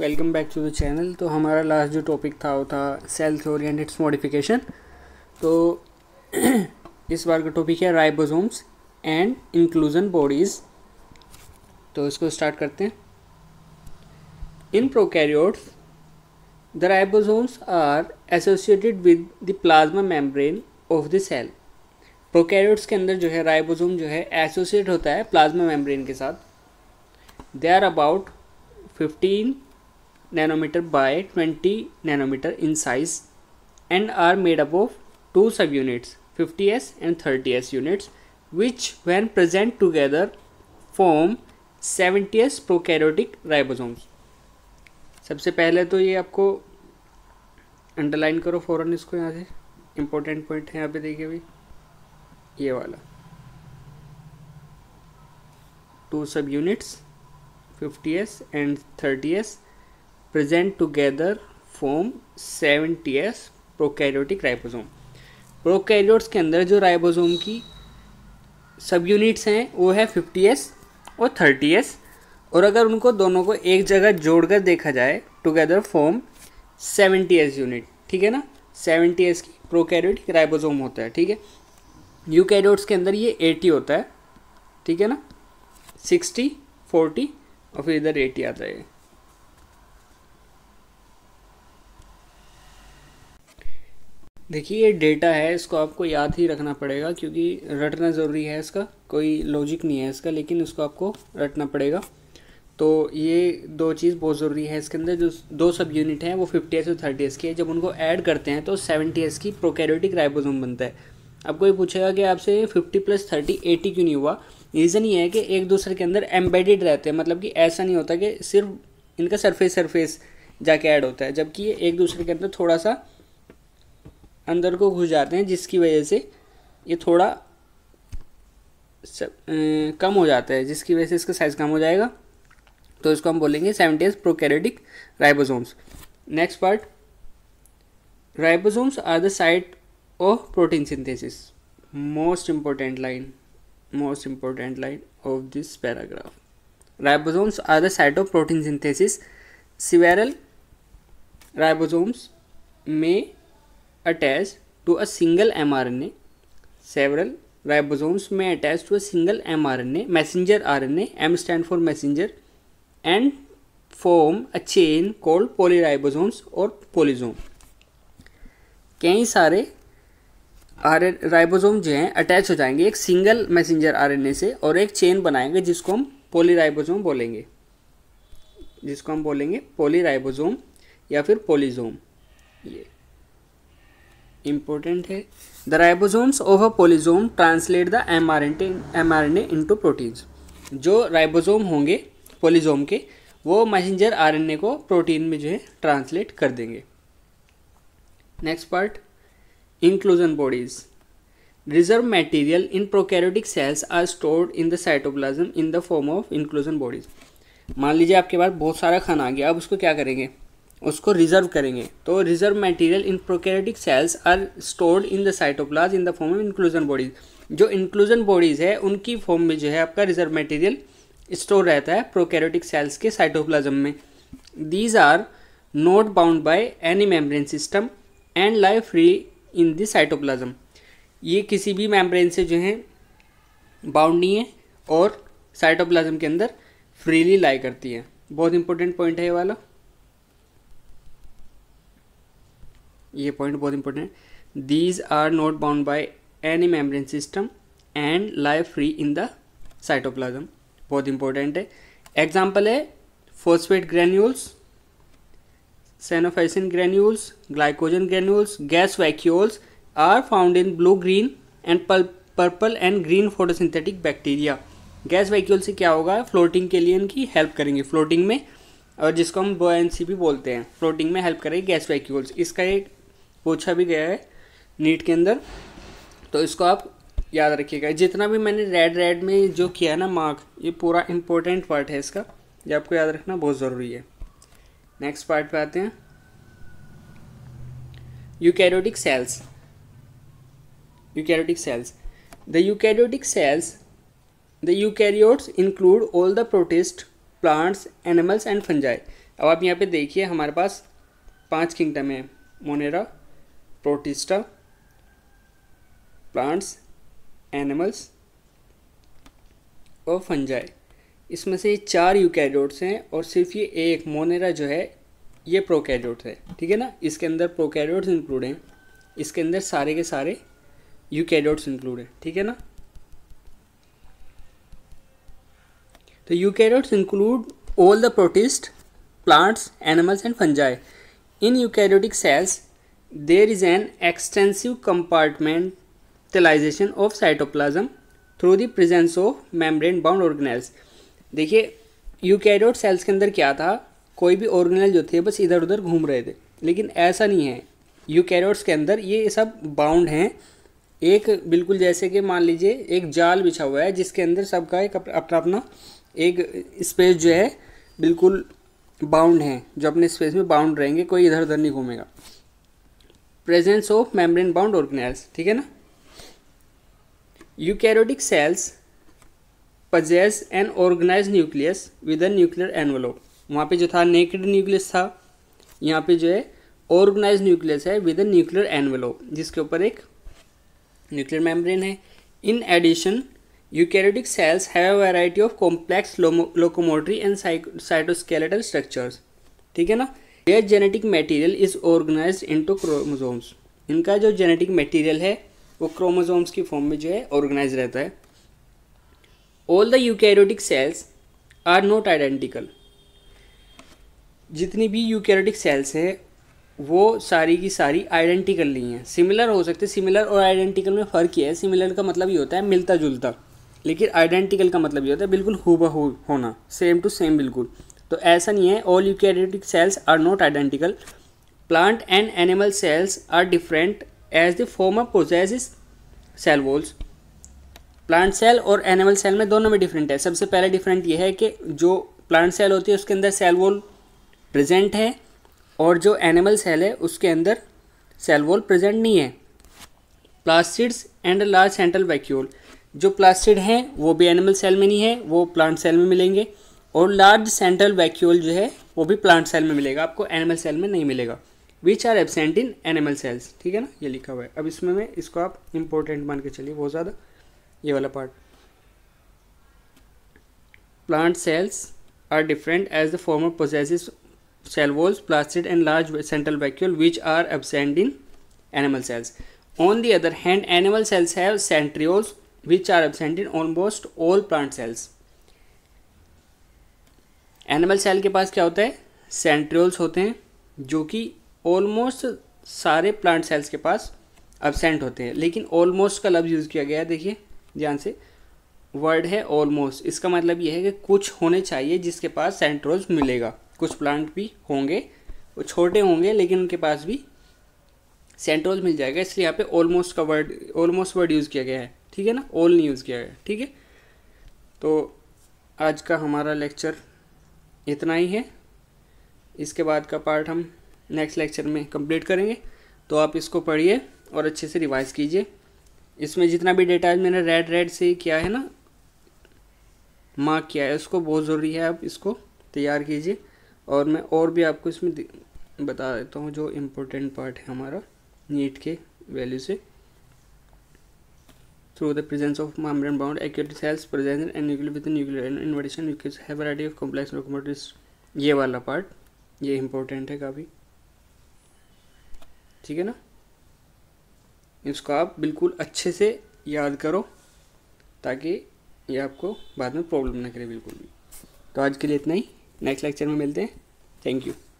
welcome back to the channel तो हमारा last जो टॉपिक था वो था सेल्स ओरिएंटेड मॉडिफिकेशन तो इस बार का टॉपिक है राइबोसोम्स एंड इंक्लूजन बॉडीज़ तो इसको स्टार्ट करते हैं in prokaryotes the ribosomes are associated with the plasma membrane of the cell prokaryotes के अंदर जो है राइबोसोम जो है एसोसिएट होता है प्लाज्मा मेम्ब्रेन के साथ they are about fifteen nanometer by 20 nanometer in size and are made up of two subunits 50s and 30s units which when present together form 70s prokaryotic ribosomes सबसे पहले तो ये आपको underline करो फ़ौरन इसको यहाँ से इम्पोर्टेंट पॉइंट है यहाँ पे देखिए अभी ये वाला two subunits 50s and 30s together form seventy S prokaryotic ribosome prokaryotes के अंदर जो राइबोसोम की सब यूनिट्स हैं वो है फिफ्टी एस और थर्टी एस और अगर उनको दोनों को एक जगह जोड़कर देखा जाए टुगेदर फॉर्म एस यूनिट ठीक है ना सेवेंटी एस की प्रोकैरियोटिक राइबोसोम होता है ठीक है यूकैरियोट्स के अंदर ये एटी होता है ठीक है ना सिक्सटी फोर्टी और फिर इधर एटी आता है देखिए ये डेटा है इसको आपको याद ही रखना पड़ेगा क्योंकि रटना ज़रूरी है इसका कोई लॉजिक नहीं है इसका लेकिन इसको आपको रटना पड़ेगा तो ये दो चीज़ बहुत ज़रूरी है इसके अंदर जो दो सब यूनिट हैं वो फिफ्टी एस और थर्टी एस की है जब उनको ऐड करते हैं तो सेवेंटी एस की प्रोकैरियोटिक राइबोसोम बनता है आपको कोई पूछेगा कि आपसे फिफ्टी प्लस थर्टी एटी क्यों नहीं हुआ रीज़न ये है कि एक दूसरे के अंदर एम्बेडेड रहते हैं मतलब कि ऐसा नहीं होता कि सिर्फ इनका सरफेस सरफेस जाके ऐड होता है जबकि ये एक दूसरे के अंदर थोड़ा सा अंदर को घुस जाते हैं जिसकी वजह से ये थोड़ा सब, कम हो जाता है जिसकी वजह से इसका साइज़ कम हो जाएगा तो इसको हम बोलेंगे seventy S prokaryotic ribosomes next part ribosomes are the site of protein synthesis most important line most important line of this paragraph ribosomes are the site of protein synthesis several ribosomes may attach to a single M R N A several ribosomes may attach to a single M R N A messenger R RNA M stand for messenger and form a chain called polyribosomes or polysome कई सारे are N ribosome जो हैं attach हो जाएंगे एक single messenger R N A से और एक चेन बनाएंगे जिसको हम पोली पोलीराइबोसोम बोलेंगे जिसको हम बोलेंगे पोली पोलीराइबोसोम या फिर पोलिजोम ये इम्पोर्टेंट है the of a polysome translate the M R N M R N A into proteins जो राइबोजोम होंगे पोलिजोम के वो मैसेंजर आर एन ए को प्रोटीन में जो है ट्रांसलेट कर देंगे next part inclusion bodies reserve material in prokaryotic cells are stored in the cytoplasm in the form of inclusion bodies मान लीजिए आपके पास बहुत सारा खाना आ गया अब उसको क्या करेंगे उसको रिजर्व करेंगे तो reserve material in prokaryotic cells are stored in the cytoplasm in the form of inclusion bodies जो इंक्लूजन बॉडीज़ है उनकी फॉर्म में जो है आपका रिजर्व मटेरियल स्टोर रहता है प्रोकैरियोटिक सेल्स के साइटोप्लाज्म में these are not bound by any membrane system and lie free in the cytoplasm ये किसी भी मेम्ब्रेन से जो है बाउंड नहीं है और साइटोप्लाज्म के अंदर फ्रीली लाई करती है बहुत इंपॉर्टेंट पॉइंट है ये वाला ये पॉइंट बहुत important these are not bound by any membrane system and live free in the cytoplasm बहुत इंपॉर्टेंट है एग्जाम्पल है phosphate granules cyanophycean granules glycogen granules gas vacuoles are found in blue green and purple and green photosynthetic bacteria gas vacuole से क्या होगा floating के लिए इनकी help करेंगे फ्लोटिंग में और जिसको हम सी भी बोलते हैं फ्लोटिंग में हेल्प करेंगे गैस वैक्यूल्स इसका एक पूछा भी गया है नीट के अंदर तो इसको आप याद रखिएगा जितना भी मैंने रेड रेड में जो किया ना मार्क ये पूरा इम्पोर्टेंट पार्ट है इसका ये आपको याद रखना बहुत ज़रूरी है नेक्स्ट पार्ट पे आते हैं eukaryotic cells eukaryotic cells the eukaryotic cells the eukaryotes include all the protist plants animals and fungi अब आप यहाँ पे देखिए हमारे पास पांच किंगडम है मोनेरा प्रोटिस्टा प्लांट्स एनिमल्स और फंजाई इसमें से ये चार यूकैरियोट्स हैं और सिर्फ ये एक मोनेरा जो है ये प्रोकैरियोट है ठीक है ना इसके अंदर प्रोकैरियोट्स इंक्लूड हैं इसके अंदर सारे के सारे यूकैरियोट्स इंक्लूड हैं ठीक है ना तो eukaryotes include all the protist plants animals and fungi in eukaryotic cells there is an extensive compartmentalization of cytoplasm through the presence of membrane bound organelles देखिए यूकैरियोट सेल्स के अंदर क्या था कोई भी ऑर्गेनल जो थे बस इधर उधर घूम रहे थे लेकिन ऐसा नहीं है यूकैरियोट्स के अंदर ये सब बाउंड हैं एक बिल्कुल जैसे कि मान लीजिए एक जाल बिछा हुआ है जिसके अंदर सबका एक अपना अपना एक स्पेस जो है बिल्कुल बाउंड है जो अपने स्पेस में बाउंड रहेंगे कोई इधर उधर नहीं घूमेगा presence of membrane bound organelles ठीक है ना eukaryotic cells possess an organized nucleus with a nuclear envelope वहाँ पे जो था नेकेड न्यूक्लियस था यहाँ पे जो है ऑर्गेनाइज न्यूक्लियस है विद अ न्यूक्लियर एनवलोप जिसके ऊपर एक न्यूक्लियर मेम्ब्रेन है in addition eukaryotic cells have a variety of complex locomotory and cytoskeletal structures ठीक है ना ये genetic material is organized into chromosomes इनका जो जेनेटिक मटेरियल है वो क्रोमोसोम्स की फॉर्म में जो है ऑर्गेनाइज रहता है all the eukaryotic cells are not identical जितनी भी यूकैरियोटिक सेल्स हैं वो सारी की सारी आइडेंटिकल नहीं है सिमिलर हो सकते सिमिलर और आइडेंटिकल में फ़र्क ही है सिमिलर का मतलब ये होता है मिलता जुलता लेकिन आइडेंटिकल का मतलब ये होता है बिल्कुल हु होना सेम टू सेम बिल्कुल तो ऐसा नहीं है all eukaryotic cells are not identical plant and animal cells are different as the former possess cell walls plant cell और एनिमल सेल में दोनों में डिफरेंट है सबसे पहले डिफरेंट ये है कि जो प्लांट सेल होती है उसके अंदर सेल वॉल प्रेजेंट है और जो एनिमल सेल है उसके अंदर सेल वॉल प्रेजेंट नहीं है plastids and large central vacuole जो प्लास्टिड हैं वो भी एनिमल सेल में नहीं है वो प्लांट सेल में मिलेंगे और लार्ज सेंट्रल वैक्यूल जो है वो भी प्लांट सेल में मिलेगा आपको एनिमल सेल में नहीं मिलेगा which are absent in animal cells ठीक है ना ये लिखा हुआ है अब इसमें मैं इसको आप इम्पोर्टेंट मान के चलिए बहुत ज़्यादा ये वाला part plant cells are different as the former possess cell walls plastid and large central vacuole which are absent in animal cells on the other hand animal cells have centrioles which are absent in almost all plant cells animal cell के पास क्या होता है centrioles होते हैं जो कि almost सारे प्लांट सेल्स के पास अबसेंट होते हैं लेकिन ऑलमोस्ट का लफ्ज़ यूज़ किया गया है देखिए ध्यान से वर्ड है ऑलमोस्ट इसका मतलब यह है कि कुछ होने चाहिए जिसके पास सेंट्रोल्स मिलेगा कुछ प्लांट भी होंगे वो छोटे होंगे लेकिन उनके पास भी सेंट्रोल्स मिल जाएगा इसलिए यहाँ पे ऑलमोस्ट का वर्ड ऑलमोस्ट वर्ड यूज़ किया गया है ठीक है ना ऑल नहीं यूज़ किया गया ठीक है तो आज का हमारा लेक्चर इतना ही है इसके बाद का पार्ट हम नेक्स्ट लेक्चर में कंप्लीट करेंगे तो आप इसको पढ़िए और अच्छे से रिवाइज कीजिए इसमें जितना भी डेटा मैंने रेड रेड से किया है ना मार्क किया है उसको बहुत ज़रूरी है आप इसको तैयार कीजिए और मैं और भी आपको इसमें बता देता हूँ जो इम्पोर्टेंट पार्ट है हमारा नीट के वैल्यू से through the presence of membrane bound acute cells present and nuclear with nuclear inversion you can have a variety of complex locomotives ये वाला पार्ट ये इम्पोर्टेंट है काफ़ी ठीक है ना इसको आप बिल्कुल अच्छे से याद करो ताकि ये आपको बाद में प्रॉब्लम ना करे बिल्कुल भी तो आज के लिए इतना ही नेक्स्ट लेक्चर में मिलते हैं थैंक यू